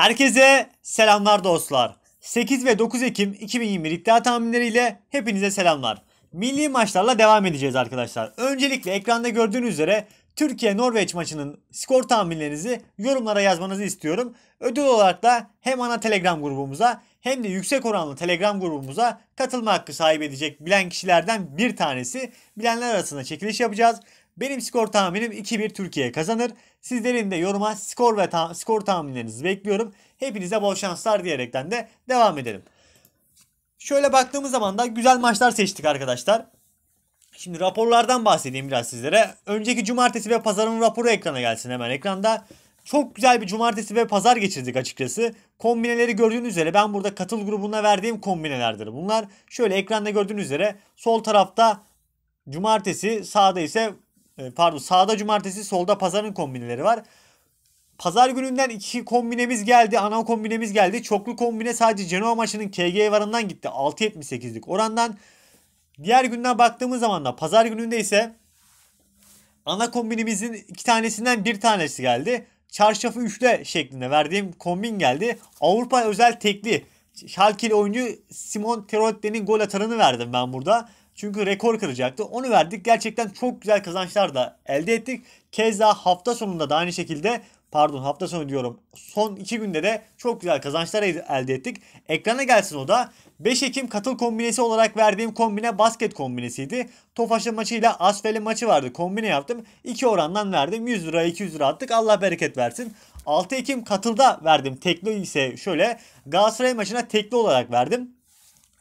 Herkese selamlar dostlar. 8 ve 9 Ekim 2021 iddia tahminleriyle hepinize selamlar. Milli maçlarla devam edeceğiz arkadaşlar. Öncelikle ekranda gördüğünüz üzere Türkiye-Norveç maçının skor tahminlerinizi yorumlara yazmanızı istiyorum. Ödül olarak da hem ana Telegram grubumuza hem de yüksek oranlı Telegram grubumuza katılma hakkı sahip edecek bilen kişilerden bir tanesi. Bilenler arasında çekiliş yapacağız. Benim skor tahminim 2-1 Türkiye kazanır. Sizlerin de yoruma skor ve ta- skor tahminlerinizi bekliyorum. Hepinize bol şanslar diyerekten de devam edelim. Şöyle baktığımız zaman da güzel maçlar seçtik arkadaşlar. Şimdi raporlardan bahsedeyim biraz sizlere. Önceki cumartesi ve pazarın raporu ekrana gelsin hemen ekranda. Çok güzel bir cumartesi ve pazar geçirdik açıkçası. Kombineleri gördüğünüz üzere ben burada katıl grubuna verdiğim kombinelerdir bunlar. Şöyle ekranda gördüğünüz üzere sol tarafta cumartesi sağda ise e, pardon sağda cumartesi solda pazarın kombineleri var. Pazar gününden iki kombinemiz geldi. Ana kombinemiz geldi. Çoklu kombine sadece Genoa maçının KG varından gitti. 6.78'lik orandan. Diğer günden baktığımız zaman da pazar gününde ise ana kombinimizin iki tanesinden bir tanesi geldi. Çarşafı üçle şeklinde verdiğim kombin geldi. Avrupa özel tekli. Şalkeli oyuncu Simon Terotte'nin gol atarını verdim ben burada. Çünkü rekor kıracaktı. Onu verdik. Gerçekten çok güzel kazançlar da elde ettik. Keza hafta sonunda da aynı şekilde pardon hafta sonu diyorum. Son 2 günde de çok güzel kazançlar elde ettik. Ekrana gelsin o da. 5 Ekim katıl kombinesi olarak verdiğim kombine basket kombinesiydi. Tofaş'ın maçıyla Asfel'in maçı vardı. Kombine yaptım. 2 orandan verdim. 100 lira 200 lira attık. Allah bereket versin. 6 Ekim katılda verdim. Tekli ise şöyle Galatasaray maçına tekli olarak verdim.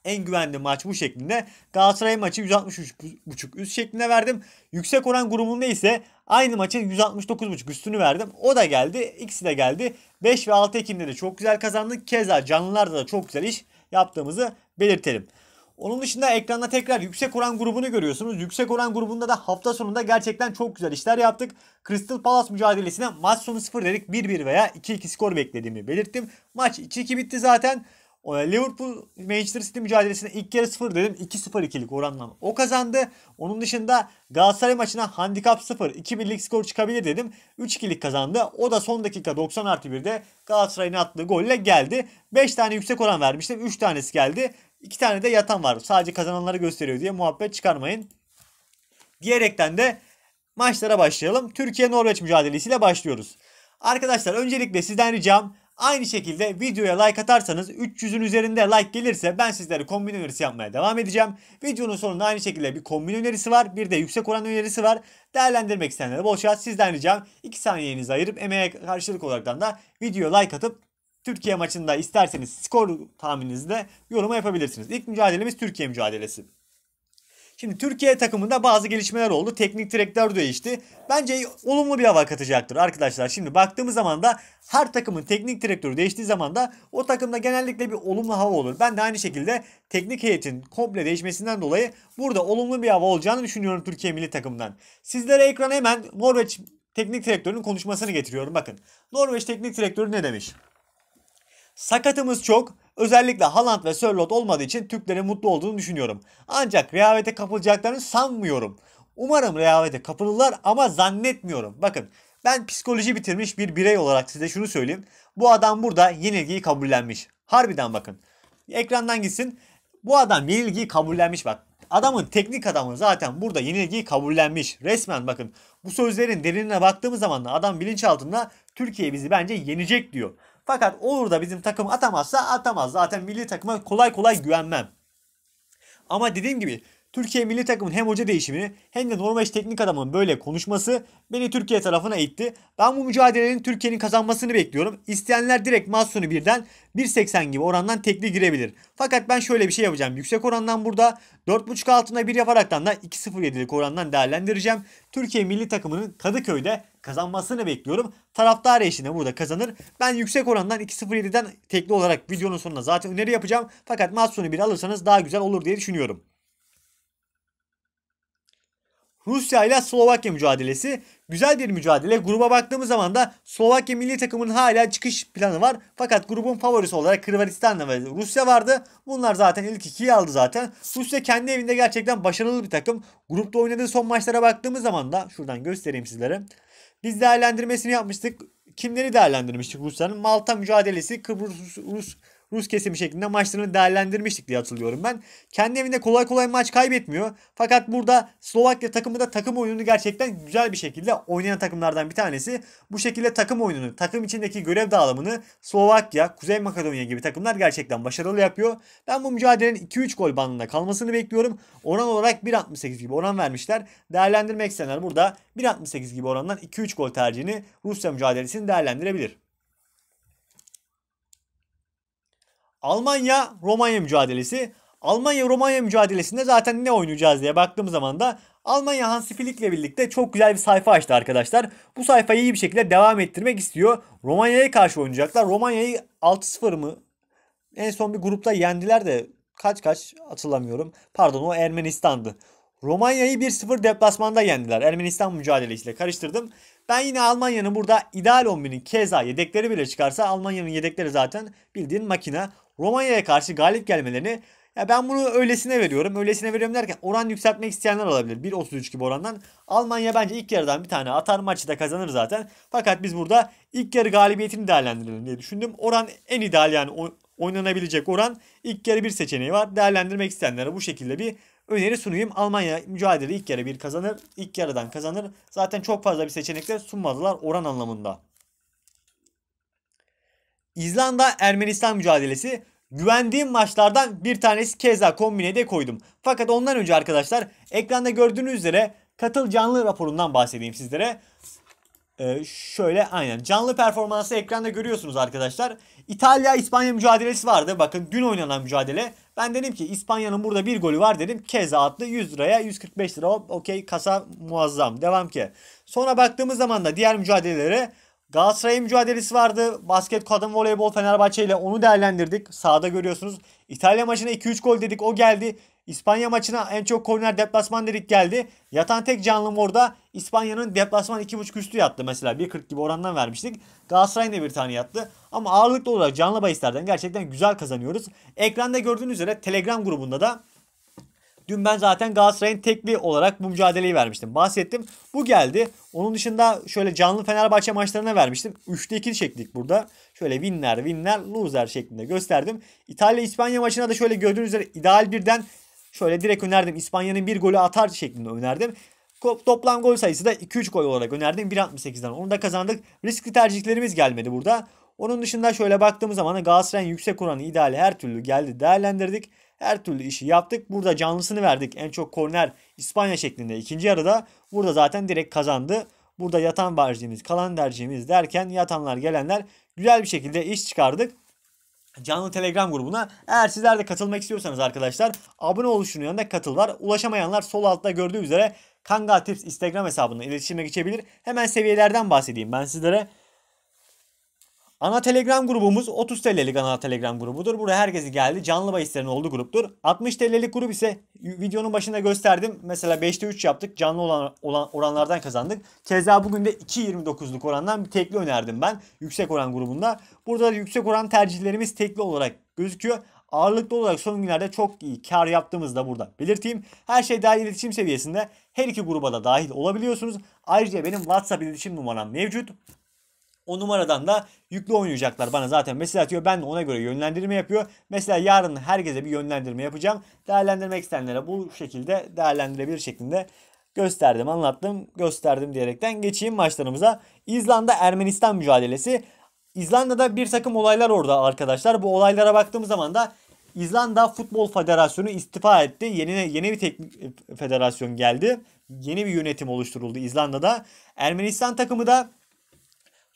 En güvenli maç bu şeklinde. Galatasaray maçı 163.5 üst şeklinde verdim. Yüksek oran grubunda ise aynı maçın 169.5 üstünü verdim. O da geldi. İkisi de geldi. 5 ve 6 Ekim'de de çok güzel kazandık. Keza canlılarda da çok güzel iş yaptığımızı belirtelim. Onun dışında ekranda tekrar yüksek oran grubunu görüyorsunuz. Yüksek oran grubunda da hafta sonunda gerçekten çok güzel işler yaptık. Crystal Palace mücadelesine maç sonu 0 dedik. 1-1 veya 2-2 skor beklediğimi belirttim. Maç 2-2 bitti zaten. Liverpool Manchester City mücadelesinde ilk kere 0 dedim. 2 0 ikilik oranla o kazandı. Onun dışında Galatasaray maçına handikap 0, 2-1'lik skor çıkabilir dedim. 3-2'lik kazandı. O da son dakika 90 artı 1'de Galatasaray'ın attığı golle geldi. 5 tane yüksek oran vermiştim. 3 tanesi geldi. 2 tane de yatan var. Sadece kazananları gösteriyor diye muhabbet çıkarmayın. Diyerekten de maçlara başlayalım. Türkiye-Norveç mücadelesiyle başlıyoruz. Arkadaşlar öncelikle sizden ricam Aynı şekilde videoya like atarsanız 300'ün üzerinde like gelirse ben sizlere kombin önerisi yapmaya devam edeceğim. Videonun sonunda aynı şekilde bir kombin önerisi var. Bir de yüksek oran önerisi var. Değerlendirmek isteyenlere bol şans sizden ricam 2 saniyenizi ayırıp emeğe karşılık olaraktan da videoya like atıp Türkiye maçında isterseniz skor tahmininizi de yoruma yapabilirsiniz. İlk mücadelemiz Türkiye mücadelesi. Şimdi Türkiye takımında bazı gelişmeler oldu. Teknik direktör değişti. Bence olumlu bir hava katacaktır arkadaşlar. Şimdi baktığımız zaman da her takımın teknik direktörü değiştiği zaman da o takımda genellikle bir olumlu hava olur. Ben de aynı şekilde teknik heyetin komple değişmesinden dolayı burada olumlu bir hava olacağını düşünüyorum Türkiye milli takımından. Sizlere ekrana hemen Norveç teknik direktörünün konuşmasını getiriyorum. Bakın Norveç teknik direktörü ne demiş? Sakatımız çok. Özellikle Haaland ve Sörlot olmadığı için Türklerin mutlu olduğunu düşünüyorum. Ancak rehavete kapılacaklarını sanmıyorum. Umarım rehavete kapılırlar ama zannetmiyorum. Bakın ben psikoloji bitirmiş bir birey olarak size şunu söyleyeyim. Bu adam burada yenilgiyi kabullenmiş. Harbiden bakın. Ekrandan gitsin. Bu adam yenilgiyi kabullenmiş bak. Adamın teknik adamı zaten burada yenilgiyi kabullenmiş. Resmen bakın bu sözlerin derinine baktığımız zaman da adam bilinçaltında Türkiye bizi bence yenecek diyor. Fakat olur da bizim takım atamazsa atamaz. Zaten milli takıma kolay kolay güvenmem. Ama dediğim gibi Türkiye milli takımın hem hoca değişimini hem de Norveç teknik adamın böyle konuşması beni Türkiye tarafına itti. Ben bu mücadelenin Türkiye'nin kazanmasını bekliyorum. İsteyenler direkt maç sonu birden 1.80 gibi orandan tekli girebilir. Fakat ben şöyle bir şey yapacağım. Yüksek orandan burada 4.5 altına 1 yaparaktan da 2.07'lik orandan değerlendireceğim. Türkiye milli takımının Kadıköy'de kazanmasını bekliyorum. Taraftar eşliğinde burada kazanır. Ben yüksek orandan 2.07'den tekli olarak videonun sonuna zaten öneri yapacağım. Fakat maç sonu bir alırsanız daha güzel olur diye düşünüyorum. Rusya ile Slovakya mücadelesi güzel bir mücadele. Gruba baktığımız zaman da Slovakya milli takımının hala çıkış planı var. Fakat grubun favorisi olarak Kırvatistan'la ve Rusya vardı. Bunlar zaten ilk ikiyi aldı zaten. Rusya kendi evinde gerçekten başarılı bir takım. Grupta oynadığı son maçlara baktığımız zaman da şuradan göstereyim sizlere. Biz değerlendirmesini yapmıştık. Kimleri değerlendirmiştik Rusların? Malta mücadelesi, Kıbrıs Rus, Rus kesimi şeklinde maçlarını değerlendirmiştik diye hatırlıyorum ben. Kendi evinde kolay kolay maç kaybetmiyor. Fakat burada Slovakya takımı da takım oyununu gerçekten güzel bir şekilde oynayan takımlardan bir tanesi. Bu şekilde takım oyununu, takım içindeki görev dağılımını Slovakya, Kuzey Makedonya gibi takımlar gerçekten başarılı yapıyor. Ben bu mücadelenin 2-3 gol bandında kalmasını bekliyorum. Oran olarak 1.68 gibi oran vermişler. Değerlendirmek isteyenler burada 1.68 gibi orandan 2-3 gol tercihini Rusya mücadelesini değerlendirebilir. Almanya-Romanya mücadelesi. Almanya-Romanya mücadelesinde zaten ne oynayacağız diye baktığım zaman da Almanya Hansi Flick'le birlikte çok güzel bir sayfa açtı arkadaşlar. Bu sayfayı iyi bir şekilde devam ettirmek istiyor. Romanya'ya karşı oynayacaklar. Romanya'yı 6-0 mı? En son bir grupta yendiler de kaç kaç hatırlamıyorum. Pardon o Ermenistan'dı. Romanya'yı 1-0 deplasmanda yendiler. Ermenistan mücadelesiyle karıştırdım. Ben yine Almanya'nın burada ideal 11'in keza yedekleri bile çıkarsa Almanya'nın yedekleri zaten bildiğin makine. Romanya'ya karşı galip gelmelerini ya ben bunu öylesine veriyorum. Öylesine veriyorum derken oran yükseltmek isteyenler olabilir. 1.33 gibi orandan. Almanya bence ilk yarıdan bir tane atar maçı da kazanır zaten. Fakat biz burada ilk yarı galibiyetini değerlendirelim diye düşündüm. Oran en ideal yani oynanabilecek oran. İlk yarı bir seçeneği var. Değerlendirmek isteyenlere bu şekilde bir öneri sunayım. Almanya mücadele ilk yarı bir kazanır. İlk yarıdan kazanır. Zaten çok fazla bir seçenekler sunmadılar oran anlamında. İzlanda Ermenistan mücadelesi güvendiğim maçlardan bir tanesi keza kombine de koydum. Fakat ondan önce arkadaşlar ekranda gördüğünüz üzere katıl canlı raporundan bahsedeyim sizlere. Ee, şöyle aynen canlı performansı ekranda görüyorsunuz arkadaşlar. İtalya-İspanya mücadelesi vardı. Bakın dün oynanan mücadele. Ben dedim ki İspanya'nın burada bir golü var dedim. Keza attı 100 liraya 145 lira. Okey kasa muazzam. Devam ki. Sonra baktığımız zaman da diğer mücadelelere Galatasaray mücadelesi vardı. Basket, kadın voleybol, Fenerbahçe ile onu değerlendirdik. Sağda görüyorsunuz. İtalya maçına 2-3 gol dedik. O geldi. İspanya maçına en çok korner deplasman dedik geldi. Yatan tek canlım orada. İspanya'nın deplasman 2.5 üstü yattı mesela. 1.40 gibi orandan vermiştik. Galatasaray'ın da bir tane yattı. Ama ağırlıklı olarak canlı bahislerden gerçekten güzel kazanıyoruz. Ekranda gördüğünüz üzere Telegram grubunda da Dün ben zaten Galatasaray'ın tekli olarak bu mücadeleyi vermiştim. Bahsettim. Bu geldi. Onun dışında şöyle canlı Fenerbahçe maçlarına vermiştim. 3'te 2 çektik burada. Şöyle winler, winler, loser şeklinde gösterdim. İtalya-İspanya maçına da şöyle gördüğünüz üzere ideal birden şöyle direkt önerdim. İspanya'nın bir golü atar şeklinde önerdim. Toplam gol sayısı da 2-3 gol olarak önerdim. 1.68'den onu da kazandık. Riskli tercihlerimiz gelmedi burada. Onun dışında şöyle baktığımız zaman Galatasaray'ın yüksek oranı ideali her türlü geldi değerlendirdik. Her türlü işi yaptık. Burada canlısını verdik. En çok korner İspanya şeklinde ikinci yarıda. Burada zaten direkt kazandı. Burada yatan barcimiz, kalan dercimiz derken yatanlar gelenler güzel bir şekilde iş çıkardık canlı telegram grubuna. Eğer sizler de katılmak istiyorsanız arkadaşlar abone oluşunu yanında katıl var. Ulaşamayanlar sol altta gördüğü üzere Kanga Tips Instagram hesabına iletişime geçebilir. Hemen seviyelerden bahsedeyim ben sizlere. Ana Telegram grubumuz 30 TL'lik ana Telegram grubudur. Buraya herkesi geldi. Canlı bahislerin olduğu gruptur. 60 TL'lik grup ise videonun başında gösterdim. Mesela 5'te 3 yaptık. Canlı olan, olan oranlardan kazandık. Keza bugün de 2.29'luk orandan bir tekli önerdim ben. Yüksek oran grubunda. Burada yüksek oran tercihlerimiz tekli olarak gözüküyor ağırlıklı olarak son günlerde çok iyi kar yaptığımızı da burada belirteyim. Her şey dahil iletişim seviyesinde her iki gruba da dahil olabiliyorsunuz. Ayrıca benim WhatsApp iletişim numaram mevcut. O numaradan da yüklü oynayacaklar bana zaten mesaj atıyor. Ben de ona göre yönlendirme yapıyor. Mesela yarın herkese bir yönlendirme yapacağım. Değerlendirmek isteyenlere bu şekilde değerlendirebilir şeklinde gösterdim, anlattım, gösterdim diyerekten geçeyim maçlarımıza. İzlanda Ermenistan mücadelesi. İzlanda'da bir takım olaylar orada arkadaşlar. Bu olaylara baktığım zaman da İzlanda Futbol Federasyonu istifa etti. Yeni yeni bir teknik e, federasyon geldi. Yeni bir yönetim oluşturuldu İzlanda'da. Ermenistan takımı da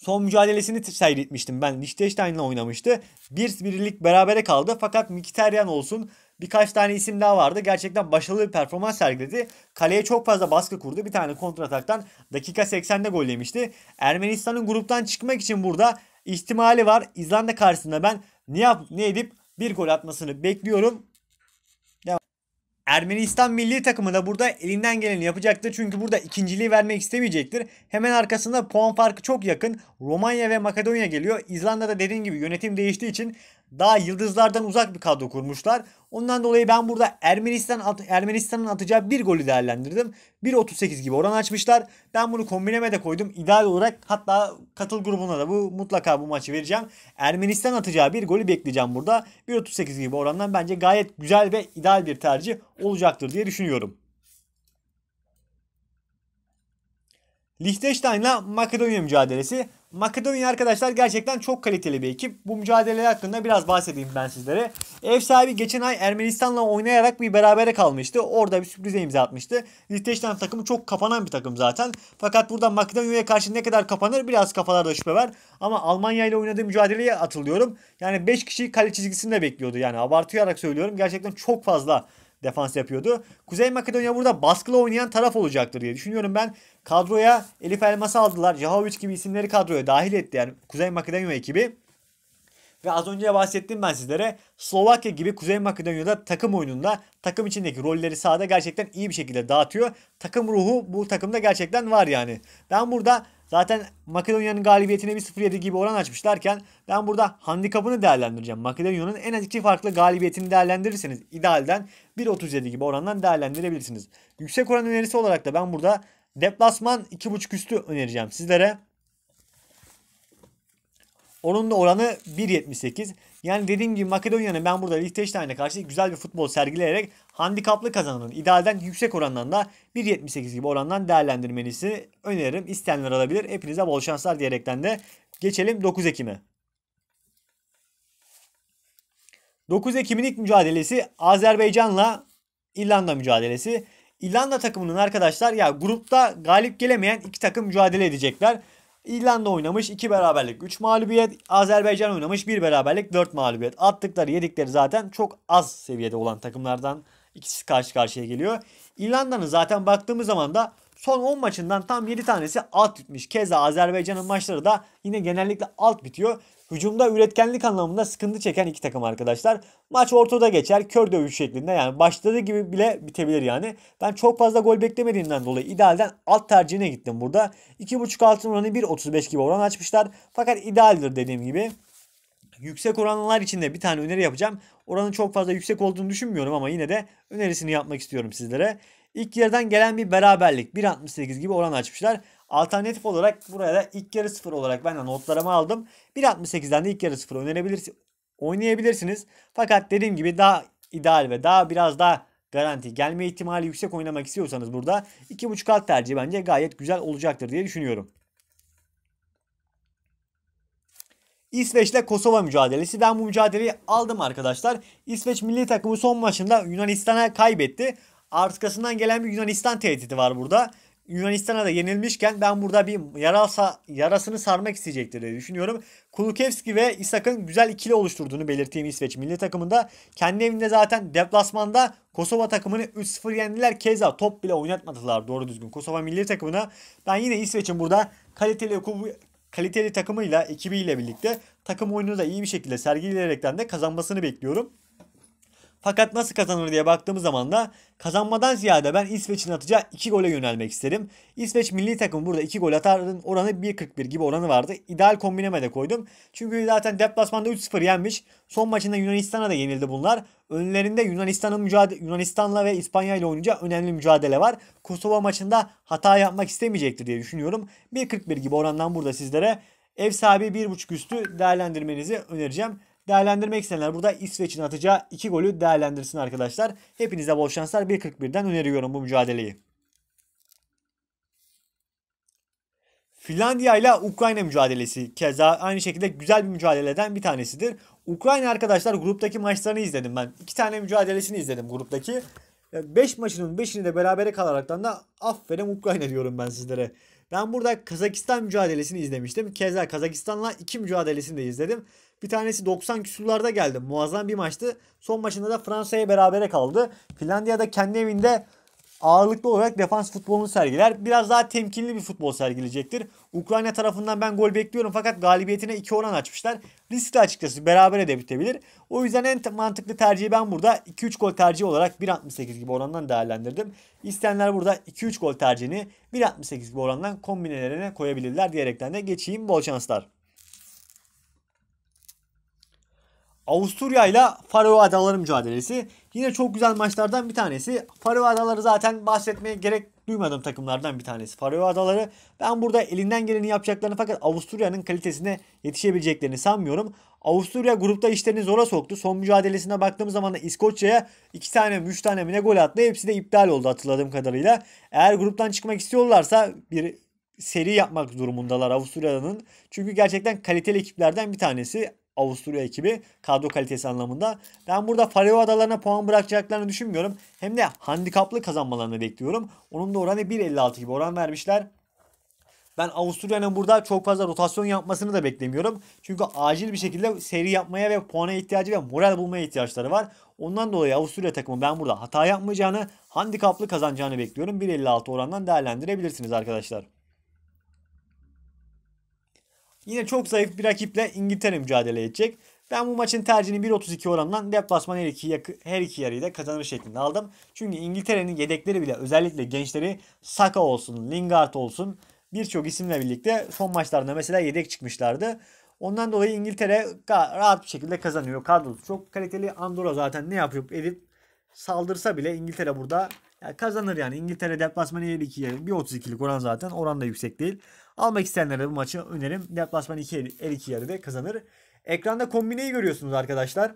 son mücadelesini seyretmiştim ben. Liechtenstein'la oynamıştı. Bir birlik berabere kaldı fakat Mkhitaryan olsun birkaç tane isim daha vardı. Gerçekten başarılı bir performans sergiledi. Kaleye çok fazla baskı kurdu. Bir tane kontrataktan dakika 80'de gol yemişti. Ermenistan'ın gruptan çıkmak için burada ihtimali var. İzlanda karşısında ben ne, yap, ne edip bir gol atmasını bekliyorum. Ermenistan milli takımı da burada elinden geleni yapacaktır. Çünkü burada ikinciliği vermek istemeyecektir. Hemen arkasında puan farkı çok yakın. Romanya ve Makedonya geliyor. İzlanda'da dediğim gibi yönetim değiştiği için daha yıldızlardan uzak bir kadro kurmuşlar. Ondan dolayı ben burada Ermenistan at Ermenistan'ın atacağı bir golü değerlendirdim. 1.38 gibi oran açmışlar. Ben bunu kombineme de koydum. İdeal olarak hatta katıl grubuna da bu mutlaka bu maçı vereceğim. Ermenistan atacağı bir golü bekleyeceğim burada. 1.38 gibi orandan bence gayet güzel ve ideal bir tercih olacaktır diye düşünüyorum. Liechtenstein'la Makedonya mücadelesi. Makedonya arkadaşlar gerçekten çok kaliteli bir ekip. Bu mücadeleler hakkında biraz bahsedeyim ben sizlere. Ev sahibi geçen ay Ermenistan'la oynayarak bir berabere kalmıştı. Orada bir sürprize imza atmıştı. Liechtenstein takımı çok kapanan bir takım zaten. Fakat burada Makedonya'ya karşı ne kadar kapanır biraz kafalarda şüphe var. Ama Almanya ile oynadığı mücadeleye atılıyorum. Yani 5 kişi kale çizgisinde bekliyordu. Yani abartıyarak söylüyorum. Gerçekten çok fazla defans yapıyordu. Kuzey Makedonya burada baskılı oynayan taraf olacaktır diye düşünüyorum ben. Kadroya Elif Elmas'ı aldılar. Jahovic gibi isimleri kadroya dahil etti. Yani Kuzey Makedonya ekibi. Ve az önce bahsettim ben sizlere Slovakya gibi Kuzey Makedonya'da takım oyununda takım içindeki rolleri sahada gerçekten iyi bir şekilde dağıtıyor. Takım ruhu bu takımda gerçekten var yani. Ben burada Zaten Makedonya'nın galibiyetine 1-0-7 gibi oran açmışlarken ben burada handikapını değerlendireceğim. Makedonya'nın en az iki farklı galibiyetini değerlendirirseniz idealden 1.37 gibi orandan değerlendirebilirsiniz. Yüksek oran önerisi olarak da ben burada deplasman 2.5 üstü önereceğim sizlere. Onun da oranı 1.78. Yani dediğim gibi Makedonya'nın ben burada Liechtenstein'e karşı güzel bir futbol sergileyerek handikaplı kazananın idealden yüksek orandan da 1.78 gibi orandan değerlendirmenizi öneririm. İsteyenler alabilir. Hepinize bol şanslar diyerekten de geçelim 9 Ekim'e. 9 Ekim'in ilk mücadelesi Azerbaycan'la İrlanda mücadelesi. İrlanda takımının arkadaşlar ya grupta galip gelemeyen iki takım mücadele edecekler. İrlanda oynamış 2 beraberlik 3 mağlubiyet. Azerbaycan oynamış 1 beraberlik 4 mağlubiyet. Attıkları yedikleri zaten çok az seviyede olan takımlardan ikisi karşı karşıya geliyor. İrlanda'nın zaten baktığımız zaman da son 10 maçından tam 7 tanesi alt bitmiş. Keza Azerbaycan'ın maçları da yine genellikle alt bitiyor. Hücumda üretkenlik anlamında sıkıntı çeken iki takım arkadaşlar. Maç ortada geçer. Kör dövüş şeklinde yani başladığı gibi bile bitebilir yani. Ben çok fazla gol beklemediğimden dolayı idealden alt tercihine gittim burada. 2.5 altın oranı 1.35 gibi oran açmışlar. Fakat idealdir dediğim gibi. Yüksek oranlar için de bir tane öneri yapacağım. Oranın çok fazla yüksek olduğunu düşünmüyorum ama yine de önerisini yapmak istiyorum sizlere. İlk yarıdan gelen bir beraberlik 1.68 gibi oran açmışlar. Alternatif olarak buraya da ilk yarı 0 olarak ben de notlarımı aldım. 1.68'den de ilk yarı 0 önerebilirsiniz. Oynayabilirsiniz. Fakat dediğim gibi daha ideal ve daha biraz daha garanti gelme ihtimali yüksek oynamak istiyorsanız burada 2.5 alt tercih bence gayet güzel olacaktır diye düşünüyorum. İsveç ile Kosova mücadelesi. Ben bu mücadeleyi aldım arkadaşlar. İsveç milli takımı son maçında Yunanistan'a kaybetti. Arkasından gelen bir Yunanistan tehdidi var burada. Yunanistan'a da yenilmişken ben burada bir yarasa, yarasını sarmak isteyecektir diye düşünüyorum. Kulukevski ve İshak'ın güzel ikili oluşturduğunu belirteyim İsveç milli takımında. Kendi evinde zaten deplasmanda Kosova takımını 3-0 yendiler. Keza top bile oynatmadılar doğru düzgün Kosova milli takımına. Ben yine İsveç'in burada kaliteli kaliteli takımıyla ekibiyle birlikte takım oyunu da iyi bir şekilde sergileyerekten de kazanmasını bekliyorum. Fakat nasıl kazanır diye baktığımız zaman da kazanmadan ziyade ben İsveç'in atacağı 2 gole yönelmek isterim. İsveç milli takım burada 2 gol atarın oranı 1.41 gibi oranı vardı. İdeal kombineme de koydum. Çünkü zaten deplasmanda 3-0 yenmiş. Son maçında Yunanistan'a da yenildi bunlar. Önlerinde Yunanistan'ın mücadele Yunanistan'la ve İspanya ile oynayacağı önemli mücadele var. Kosova maçında hata yapmak istemeyecektir diye düşünüyorum. 1.41 gibi orandan burada sizlere ev sahibi 1.5 üstü değerlendirmenizi önereceğim değerlendirmek isteyenler burada İsveç'in atacağı 2 golü değerlendirsin arkadaşlar. Hepinize bol şanslar. 1.41'den öneriyorum bu mücadeleyi. Finlandiya ile Ukrayna mücadelesi keza aynı şekilde güzel bir mücadeleden bir tanesidir. Ukrayna arkadaşlar gruptaki maçlarını izledim ben. İki tane mücadelesini izledim gruptaki. 5 maçının 5'ini de berabere kalaraktan da aferin Ukrayna diyorum ben sizlere. Ben burada Kazakistan mücadelesini izlemiştim. Keza Kazakistan'la iki mücadelesini de izledim. Bir tanesi 90 küsurlarda geldi. Muazzam bir maçtı. Son maçında da Fransa'ya berabere kaldı. Finlandiya'da kendi evinde ağırlıklı olarak defans futbolunu sergiler. Biraz daha temkinli bir futbol sergileyecektir. Ukrayna tarafından ben gol bekliyorum fakat galibiyetine 2 oran açmışlar. Riskli açıkçası berabere de bitebilir. O yüzden en mantıklı tercihi ben burada 2-3 gol tercihi olarak 1.68 gibi orandan değerlendirdim. İstenler burada 2-3 gol tercihini 1.68 gibi orandan kombinelerine koyabilirler diyerekten de geçeyim bol şanslar. Avusturya ile Faroe Adaları mücadelesi. Yine çok güzel maçlardan bir tanesi. Faroe Adaları zaten bahsetmeye gerek duymadığım takımlardan bir tanesi. Faroe Adaları ben burada elinden geleni yapacaklarını fakat Avusturya'nın kalitesine yetişebileceklerini sanmıyorum. Avusturya grupta işlerini zora soktu. Son mücadelesine baktığımız zaman da İskoçya'ya 2 tane 3 tane mi ne gol attı. Hepsi de iptal oldu hatırladığım kadarıyla. Eğer gruptan çıkmak istiyorlarsa bir seri yapmak durumundalar Avusturya'nın. Çünkü gerçekten kaliteli ekiplerden bir tanesi. Avusturya ekibi kadro kalitesi anlamında. Ben burada Faroe Adalarına puan bırakacaklarını düşünmüyorum. Hem de handikaplı kazanmalarını bekliyorum. Onun da oranı 1.56 gibi oran vermişler. Ben Avusturya'nın burada çok fazla rotasyon yapmasını da beklemiyorum. Çünkü acil bir şekilde seri yapmaya ve puana ihtiyacı ve moral bulmaya ihtiyaçları var. Ondan dolayı Avusturya takımı ben burada hata yapmayacağını, handikaplı kazanacağını bekliyorum. 1.56 orandan değerlendirebilirsiniz arkadaşlar. Yine çok zayıf bir rakiple İngiltere mücadele edecek. Ben bu maçın tercihini 1.32 oranından deplasman her iki, yakı, her iki yarıyı da kazanır şeklinde aldım. Çünkü İngiltere'nin yedekleri bile özellikle gençleri Saka olsun, Lingard olsun birçok isimle birlikte son maçlarında mesela yedek çıkmışlardı. Ondan dolayı İngiltere rahat bir şekilde kazanıyor. Kadrosu çok kaliteli. Andorra zaten ne yapıp edip saldırsa bile İngiltere burada yani kazanır yani. İngiltere deplasmanı 52'ye 1.32'lik oran zaten. Oran da yüksek değil. Almak isteyenlere bu maçı önerim. Deplasman 2 52 yarıda kazanır. Ekranda kombineyi görüyorsunuz arkadaşlar.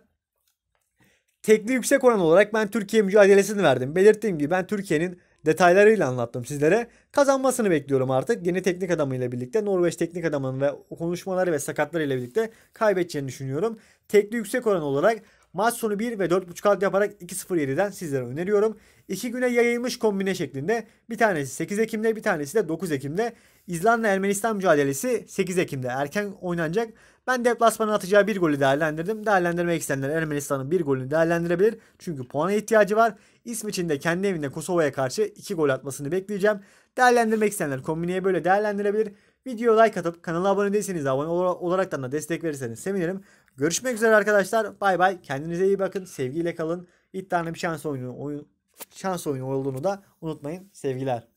Tekli yüksek oran olarak ben Türkiye mücadelesini verdim. Belirttiğim gibi ben Türkiye'nin detaylarıyla anlattım sizlere. Kazanmasını bekliyorum artık. Yeni teknik adamıyla birlikte Norveç teknik adamının ve konuşmaları ve sakatlarıyla birlikte kaybedeceğini düşünüyorum. Tekli yüksek oran olarak Maç sonu 1 ve 4.5 alt yaparak 2-0 2.07'den sizlere öneriyorum. İki güne yayılmış kombine şeklinde bir tanesi 8 Ekim'de bir tanesi de 9 Ekim'de. İzlanda Ermenistan mücadelesi 8 Ekim'de erken oynanacak. Ben deplasmanın atacağı bir golü değerlendirdim. Değerlendirmek isteyenler Ermenistan'ın bir golünü değerlendirebilir. Çünkü puana ihtiyacı var. İsveç'in de kendi evinde Kosova'ya karşı 2 gol atmasını bekleyeceğim. Değerlendirmek isteyenler kombineye böyle değerlendirebilir. Videoya like atıp kanala abone değilseniz de abone olaraktan da destek verirseniz sevinirim. Görüşmek üzere arkadaşlar. Bay bay. Kendinize iyi bakın. Sevgiyle kalın. İddianın bir şans oyunu, oyun, şans oyunu olduğunu da unutmayın. Sevgiler.